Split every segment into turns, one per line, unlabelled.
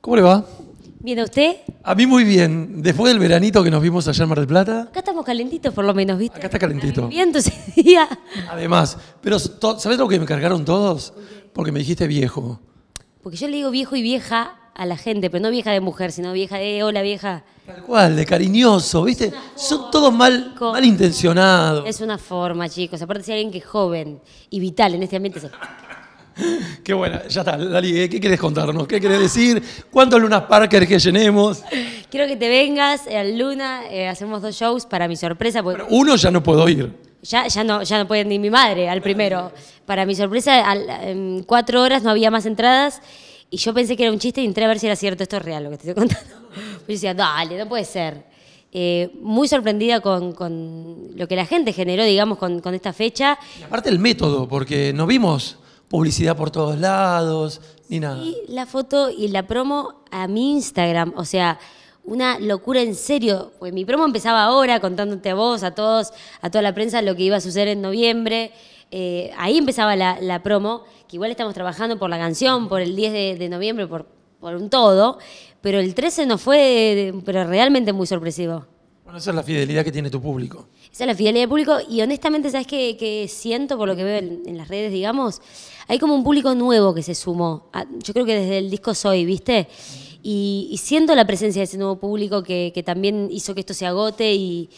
¿Cómo le va? ¿Bien a usted? A mí muy bien. Después del veranito que nos vimos allá en Mar del Plata.
Acá estamos calentitos por lo menos, ¿viste? Acá está
calentito. Viento ese Además, pero ¿sabes lo que me cargaron todos? Porque me dijiste viejo.
Porque yo le digo viejo y vieja a la gente, pero no vieja de mujer, sino vieja de hola vieja.
Tal cual, de cariñoso, ¿viste? Son todos mal, intencionados. Es
una forma, chicos. Aparte, si alguien que es joven y vital en este ambiente,
Qué buena, ya está, Lali, ¿eh? ¿qué quieres contarnos? ¿Qué quieres decir? ¿Cuántos Lunas Parker que llenemos?
Quiero que te vengas eh, al Luna, eh, hacemos dos shows para mi sorpresa. uno ya
no puedo ir.
Ya, ya, no, ya no puede ni mi madre al primero. Para mi sorpresa, en cuatro horas no había más entradas y yo pensé que era un chiste y entré a ver si era cierto, esto es real lo que te estoy contando. Yo decía, dale, no puede ser. muy sorprendida con, lo que la gente generó, digamos, con, esta fecha.
Y aparte el método, porque nos vimos publicidad por todos lados, ni nada. Y
la foto y la promo a mi Instagram, o sea, una locura en serio. Pues mi promo empezaba ahora contándote a vos, a todos, a toda la prensa lo que iba a suceder en noviembre. Eh, ahí empezaba la, promo, que igual estamos trabajando por la canción, por el 10 de, de noviembre, por, por un todo, pero el 13 no fue, pero realmente muy sorpresivo
esa es la fidelidad que tiene tu público.
Esa es la fidelidad del público y honestamente, ¿sabes qué, siento por lo que veo en, las redes, digamos? Hay como un público nuevo que se sumó. Yo creo que desde el disco Soy, ¿viste? Y, siento la presencia de ese nuevo público que, también hizo que esto se agote y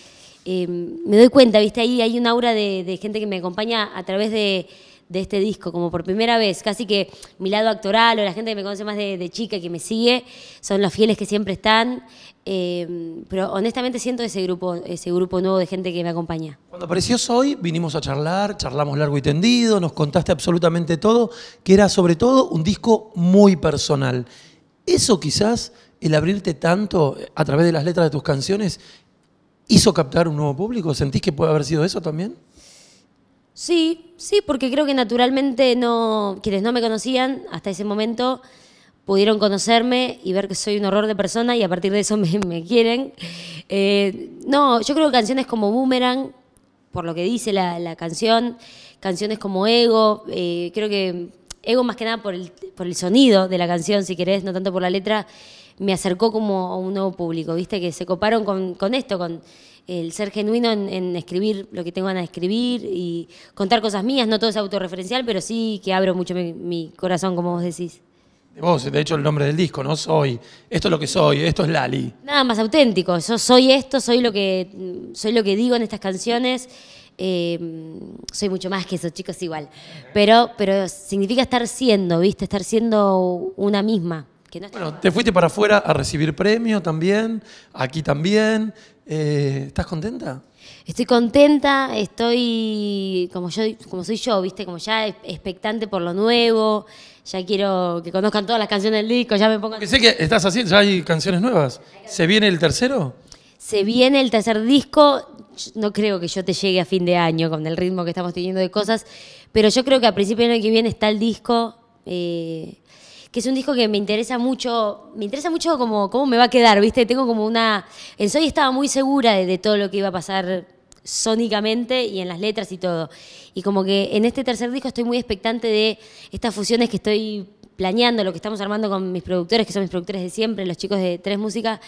em, me doy cuenta, ¿viste? Ahí hay un aura de gente que me acompaña a través de de este disco, como por primera vez. Casi que mi lado actoral o la gente que me conoce más de, chica, que me sigue, son los fieles que siempre están. Em, pero honestamente siento ese grupo, ese grupo nuevo de gente que me acompaña.
Cuando apareció hoy, vinimos a charlar, charlamos largo y tendido, nos contaste absolutamente todo, que era sobre todo un disco muy personal. Eso quizás, el abrirte tanto eh, a través de las letras de tus canciones, hizo captar un nuevo público. ¿Sentís que puede haber sido eso también?
Sí, sí, porque creo que naturalmente no, quienes no me conocían hasta ese momento pudieron conocerme y ver que soy un horror de persona y a partir de eso me, quieren. Eh, no, yo creo que canciones como Boomerang, por lo que dice la, canción, canciones como Ego, eh, creo que Ego más que nada por el, sonido de la canción, si querés, no tanto por la letra, me acercó como a un nuevo público, ¿viste? Que se coparon con, con esto, con el ser genuino en, escribir lo que tengo a escribir y contar cosas mías, no todo es autorreferencial, pero sí que abro mucho mi, corazón, como vos decís.
De vos, de hecho, el nombre del disco, ¿no? Soy. Esto es lo que soy, esto es Lali.
Nada más auténtico. Yo soy esto, soy lo que, soy lo que digo en estas canciones. Eh, soy mucho más que eso, chicos, igual. Pero, pero significa estar siendo, ¿viste? Estar siendo una misma. Que bueno,
te fuiste para afuera a recibir premios también, aquí también. Eh, ¿Estás contenta?
Estoy contenta, estoy como yo, como soy yo, viste, como ya expectante por lo nuevo, ya quiero que conozcan todas las canciones del disco, ya me pongan... Que sé que
estás haciendo, ya hay canciones nuevas. ¿Se viene el tercero?
Se viene el tercer disco. No creo que yo te llegue a fin de año con el ritmo que estamos teniendo de cosas, pero yo creo que a principios del año que viene está el disco. Eh, que es un disco que me interesa mucho, me interesa mucho como cómo me va a quedar, ¿viste? Tengo como una... En Soy estaba muy segura de, de todo lo que iba a pasar sónicamente y en las letras y todo. Y como que en este tercer disco estoy muy expectante de estas fusiones que estoy planeando, lo que estamos armando con mis productores, que son mis productores de siempre, los chicos de Tres Músicas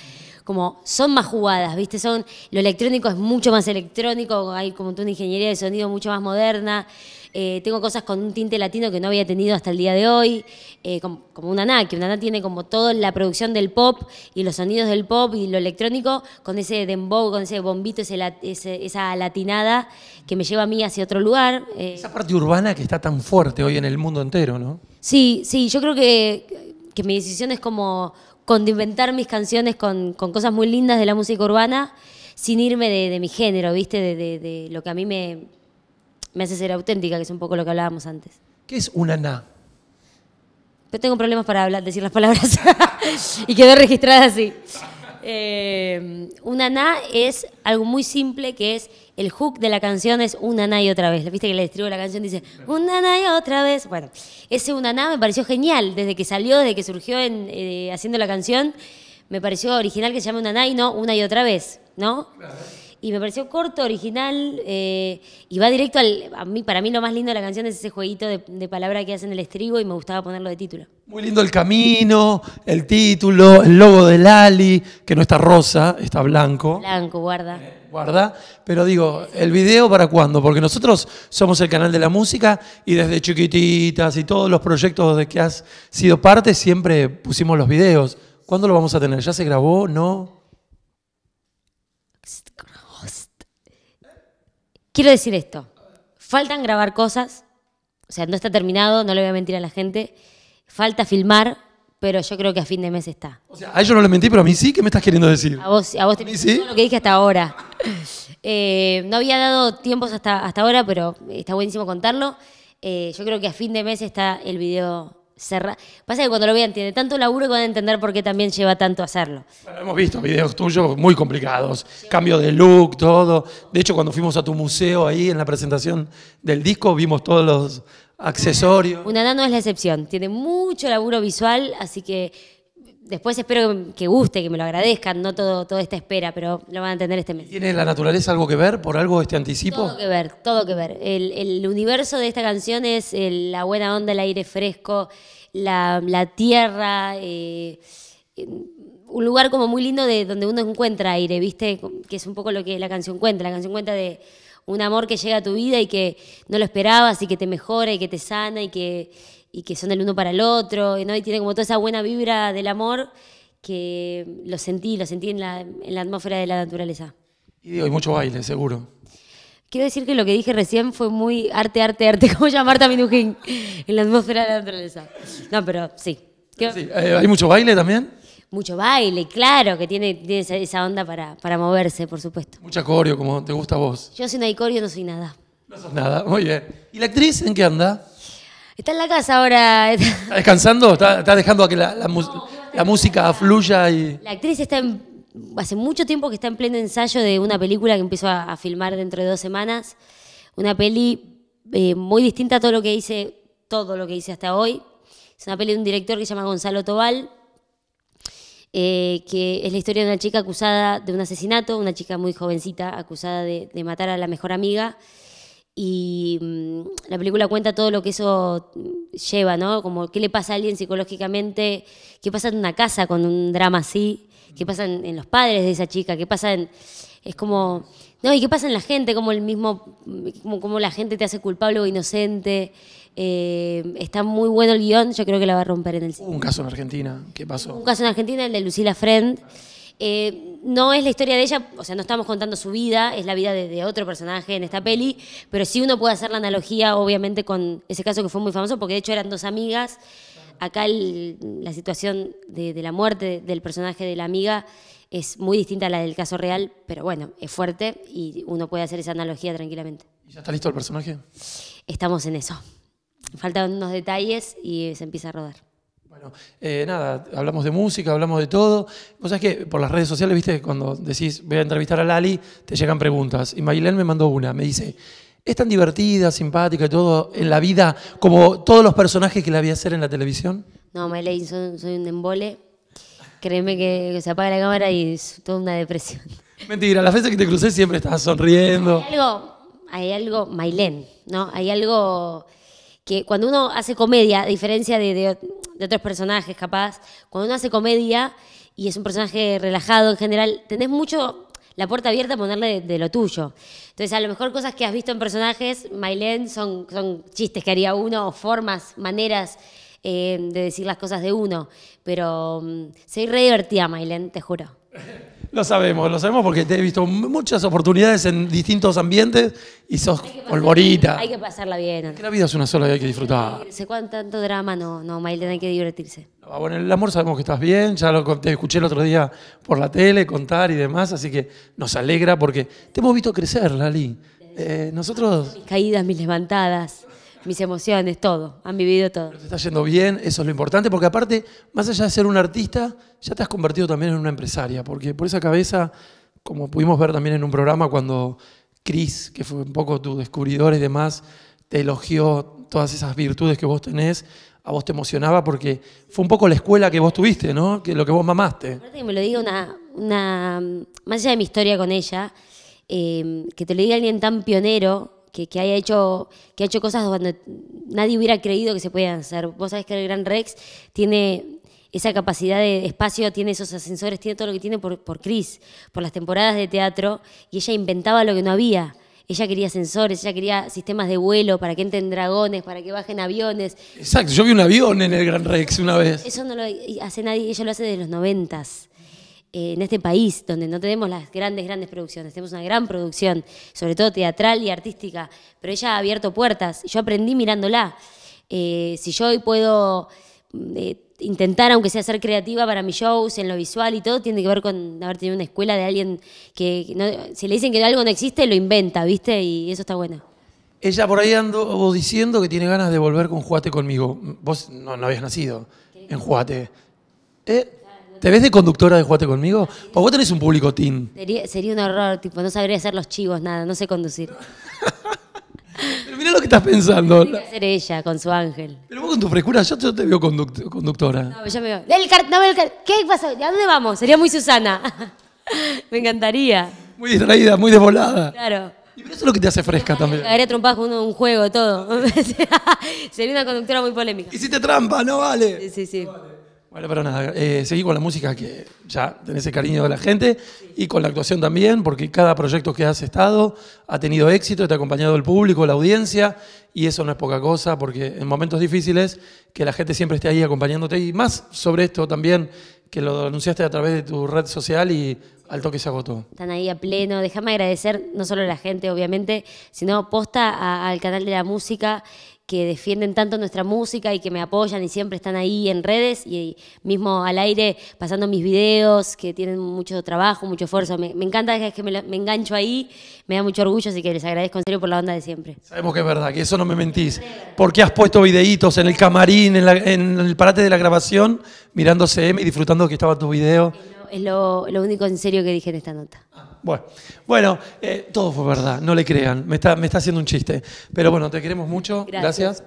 como son más jugadas, ¿viste? Son, lo electrónico es mucho más electrónico, hay como una ingeniería de sonido mucho más moderna. Eh, tengo cosas con un tinte latino que no había tenido hasta el día de hoy, eh, como, una que una NAC tiene como toda la producción del pop y los sonidos del pop y lo electrónico, con ese dembow, con ese bombito, esa latinada que me lleva a mí hacia otro lugar. Eh. Esa parte
urbana que está tan fuerte hoy en el mundo entero, ¿no?
Sí, sí, yo creo que que mi decisión es como condimentar mis canciones con, cosas muy lindas de la música urbana sin irme de, mi género, ¿viste? De, lo que a mí me, me hace ser auténtica, que es un poco lo que hablábamos
antes. ¿Qué es una na?
yo tengo problemas para decir las palabras y quedé registrada así. Eh, un aná es algo muy simple que es el hook de la canción es un aná y otra vez. Viste que le distribuye la canción dice un aná y otra vez. Bueno, ese un aná me pareció genial desde que salió, desde que surgió en, eh, haciendo la canción. Me pareció original que se llame un aná y no una y otra vez, ¿no? Claro y me pareció corto, original, eh, y va directo al... A mí, para mí lo más lindo de la canción es ese jueguito de, de palabra que hacen el estribo y me gustaba ponerlo de título. Muy lindo
el camino, el título, el logo del Ali que no está rosa, está blanco. Blanco, guarda. Eh, guarda, pero digo, ¿el video para cuándo? Porque nosotros somos el canal de la música y desde chiquititas y todos los proyectos de que has sido parte siempre pusimos los videos. ¿Cuándo lo vamos a tener? ¿Ya se grabó? ¿No?
Quiero decir esto. Faltan grabar cosas. O sea, no está terminado, no le voy a mentir a la gente. Falta filmar, pero yo creo que a fin de mes está. O
sea, a ellos no les mentí, pero a mí sí, ¿qué me estás queriendo decir? A
vos, a vos te sí? lo que dije hasta ahora. Eh, no había dado tiempos hasta, hasta ahora, pero está buenísimo contarlo. Eh, yo creo que a fin de mes está el video cerrar. Pasa que cuando lo vean tiene tanto laburo que van a entender por qué también lleva tanto hacerlo.
hemos visto videos tuyos muy complicados, cambio de look, todo. De hecho, cuando fuimos a tu museo ahí en la presentación del disco, vimos todos los accesorios.
Una no es la excepción, tiene mucho laburo visual, así que después espero que guste, que me lo agradezcan, no todo, toda esta espera, pero lo van a entender este mes. ¿Tiene la naturaleza
algo que ver por algo este anticipo? Todo
que ver, todo que ver. El, universo de esta canción es la buena onda, el aire fresco, la, tierra, eh, un lugar como muy lindo de donde uno encuentra aire, ¿viste? Que es un poco lo que la canción cuenta. La canción cuenta de un amor que llega a tu vida y que no lo esperabas y que te mejora y que te sana y que y que son el uno para el otro, ¿no? y tiene como toda esa buena vibra del amor que lo sentí, lo sentí en la, en la atmósfera de la naturaleza.
Y digo, hay mucho baile, seguro.
Quiero decir que lo que dije recién fue muy arte, arte, arte, como llama Marta Minujín, en la atmósfera de la naturaleza. No, pero sí. Eh, ¿Hay mucho
baile también?
Mucho baile, claro, que tiene, tiene esa onda para,
para, moverse, por supuesto. Mucha coreo, como te gusta a vos.
Yo soy una corio no soy nada.
No sos nada, muy bien. ¿Y la actriz en qué anda?
Está en la casa ahora. ¿Está
descansando? ¿Está, dejando a que la, música fluya? y
La actriz está hace mucho tiempo que está en pleno ensayo de una película que empiezo a, filmar dentro de dos semanas. Una peli eh, muy distinta a todo lo que hice, todo lo que hice hasta hoy. Es una peli de un director que se llama Gonzalo Tobal, eh, que es la historia de una chica acusada de un asesinato, una chica muy jovencita acusada de matar a la mejor amiga. Y mm, la película cuenta todo lo que eso lleva, ¿no? Como qué le pasa a alguien psicológicamente, qué pasa en una casa con un drama así, qué pasa en, los padres de esa chica, qué pasa en... Es como... No, y qué pasa en la gente, como el mismo, como, la gente te hace culpable o inocente. Eh, está muy bueno el guión, yo creo que la va a romper en el cine. Un
caso en Argentina, ¿qué pasó? Un caso
en Argentina, el de Lucila Friend. Eh, no es la historia de ella, o sea, no estamos contando su vida, es la vida de, otro personaje en esta peli, pero sí uno puede hacer la analogía, obviamente, con ese caso que fue muy famoso, porque de hecho eran dos amigas. Acá la situación de, de la muerte del personaje de la amiga es muy distinta a la del caso real, pero bueno, es fuerte y uno puede hacer esa analogía tranquilamente. ¿Y ya está listo el personaje? Estamos en eso. Faltan unos detalles y se empieza a rodar.
Bueno, eh, nada, hablamos de música, hablamos de todo. Vos sabés que por las redes sociales, viste, cuando decís voy a entrevistar a Lali, te llegan preguntas. Y Mailén me mandó una, me dice, ¿es tan divertida, simpática y todo en la vida como todos los personajes que la vi hacer en la televisión?
No, Mailén, soy, un embole. Créeme que se apaga la cámara y es toda una depresión.
Mentira, las veces que te crucé siempre estabas sonriendo. Hay
algo, hay algo, ¿no? Hay algo que cuando uno hace comedia, a diferencia de, de de otros personajes, capaz. Cuando uno hace comedia y es un personaje relajado en general, tenés mucho la puerta abierta a ponerle de, lo tuyo. Entonces, a lo mejor cosas que has visto en personajes, Mailén, son, son chistes que haría uno, o formas, maneras eh, de decir las cosas de uno, pero mm, soy re divertida, Mailen, te juro.
Lo sabemos, lo sabemos porque te he visto muchas oportunidades en distintos ambientes y sos polvorita. Hay
que pasarla bien. Que la vida es una
sola y hay que disfrutar. No
sé cuánto drama, no, no, hay que divertirse. Ah, bueno, el
amor sabemos que estás bien, ya lo, te escuché el otro día por la tele contar y demás, así que nos alegra porque te hemos visto crecer, Lali. Eh, nosotros. Mis
caídas, mis levantadas mis emociones, todo. Han vivido todo. Pero te
está yendo bien, eso es lo importante, porque aparte, más allá de ser un artista, ya te has convertido también en una empresaria, porque por esa cabeza, como pudimos ver también en un programa cuando Chris, que fue un poco tu descubridor y demás, te elogió todas esas virtudes que vos tenés, a vos te emocionaba porque fue un poco la escuela que vos tuviste, ¿no? Que lo que vos mamaste. Aparte
que me lo diga una, más allá de mi historia con ella, eh, que te lo diga alguien tan pionero que, haya hecho, que ha hecho cosas donde nadie hubiera creído que se podían hacer. Vos sabés que el Gran Rex tiene esa capacidad de espacio, tiene esos ascensores, tiene todo lo que tiene por, por Cris, por las temporadas de teatro, y ella inventaba lo que no había. Ella quería ascensores, ella quería sistemas de vuelo para que entren dragones, para que bajen aviones.
Exacto, yo vi un avión en el Gran Rex una vez.
Eso no lo hace nadie, ella lo hace desde los noventas en este país, donde no tenemos las grandes, grandes producciones, tenemos una gran producción, sobre todo teatral y artística, pero ella ha abierto puertas, yo aprendí mirándola. Eh, si yo hoy puedo mm, eh, intentar, aunque sea ser creativa para mis shows, en lo visual y todo, tiene que ver con haber tenido una escuela de alguien que, si le dicen que algo no existe, lo inventa, ¿viste? Y eso está bueno.
Ella por ahí ando diciendo que tiene ganas de volver con Juate conmigo. Vos no, no habías nacido en Juate. ¿Eh? ¿Te ves de conductora de Jugate Conmigo? Porque vos tenés un público teen.
Sería, un horror, tipo, no sabría hacer los chivos, nada, no sé conducir.
Pero mirá lo que estás pensando. Tiene
ser ella, con su ángel. Pero vos con tu
frescura, yo, te veo conductora. No,
yo me veo. El no, ¿Qué pasa? ¿De dónde vamos? Sería muy Susana. me encantaría.
Muy distraída, muy desvolada. Claro. Y pero eso es lo que te hace fresca también.
Haría trompas con un juego, todo. Sería una conductora muy polémica. te trampa, no vale. Sí, sí, sí.
Bueno, pero nada, eh, seguí con la música que ya tenés el cariño de la gente y con la actuación también, porque cada proyecto que has estado ha tenido éxito, te ha acompañado el público, la audiencia, y eso no es poca cosa, porque en momentos difíciles que la gente siempre esté ahí acompañándote, y más sobre esto también, que lo anunciaste a través de tu red social y al toque se agotó.
Están ahí a pleno. Déjame agradecer no solo a la gente, obviamente, sino posta al canal de la música que defienden tanto nuestra música y que me apoyan y siempre están ahí en redes y mismo al aire pasando mis videos, que tienen mucho trabajo, mucho esfuerzo. Me, encanta es que me, engancho ahí, me da mucho orgullo, así que les agradezco en serio por la onda de siempre.
Sabemos que es verdad, que eso no me mentís. Porque has puesto videitos en el camarín, en, el parate de la grabación, mirándose y disfrutando que estaba tu video
es lo, único en serio que dije en esta nota.
Ah, bueno, bueno eh, todo fue verdad, no le crean, me está, me está haciendo un chiste. Pero bueno, te queremos mucho, gracias.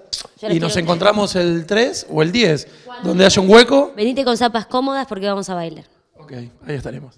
Y nos encontramos el 3 o el 10, donde haya un hueco.
Venite con zapas cómodas porque vamos a bailar.
Ok, ahí estaremos.